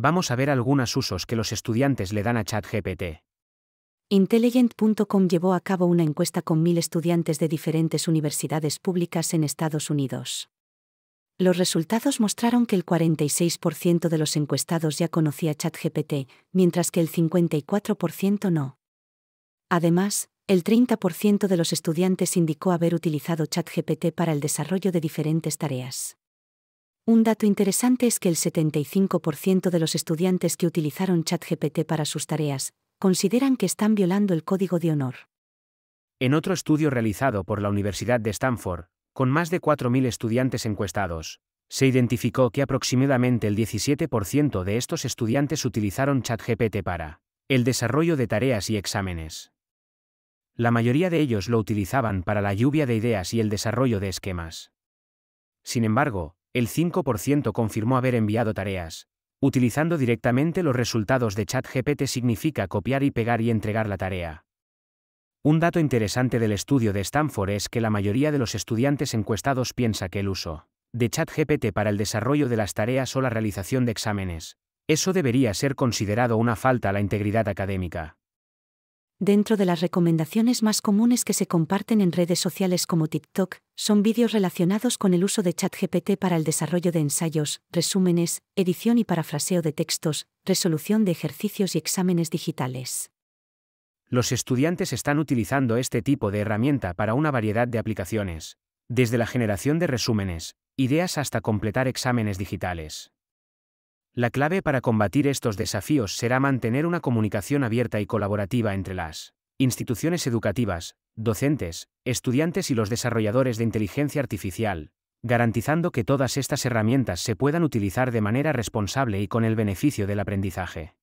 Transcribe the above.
Vamos a ver algunos usos que los estudiantes le dan a ChatGPT. Intelligent.com llevó a cabo una encuesta con mil estudiantes de diferentes universidades públicas en Estados Unidos. Los resultados mostraron que el 46% de los encuestados ya conocía ChatGPT, mientras que el 54% no. Además, el 30% de los estudiantes indicó haber utilizado ChatGPT para el desarrollo de diferentes tareas. Un dato interesante es que el 75% de los estudiantes que utilizaron ChatGPT para sus tareas consideran que están violando el código de honor. En otro estudio realizado por la Universidad de Stanford, con más de 4.000 estudiantes encuestados, se identificó que aproximadamente el 17% de estos estudiantes utilizaron ChatGPT para el desarrollo de tareas y exámenes. La mayoría de ellos lo utilizaban para la lluvia de ideas y el desarrollo de esquemas. Sin embargo, el 5% confirmó haber enviado tareas. Utilizando directamente los resultados de ChatGPT significa copiar y pegar y entregar la tarea. Un dato interesante del estudio de Stanford es que la mayoría de los estudiantes encuestados piensa que el uso de ChatGPT para el desarrollo de las tareas o la realización de exámenes, eso debería ser considerado una falta a la integridad académica. Dentro de las recomendaciones más comunes que se comparten en redes sociales como TikTok, son vídeos relacionados con el uso de ChatGPT para el desarrollo de ensayos, resúmenes, edición y parafraseo de textos, resolución de ejercicios y exámenes digitales. Los estudiantes están utilizando este tipo de herramienta para una variedad de aplicaciones, desde la generación de resúmenes, ideas hasta completar exámenes digitales. La clave para combatir estos desafíos será mantener una comunicación abierta y colaborativa entre las instituciones educativas, docentes, estudiantes y los desarrolladores de inteligencia artificial, garantizando que todas estas herramientas se puedan utilizar de manera responsable y con el beneficio del aprendizaje.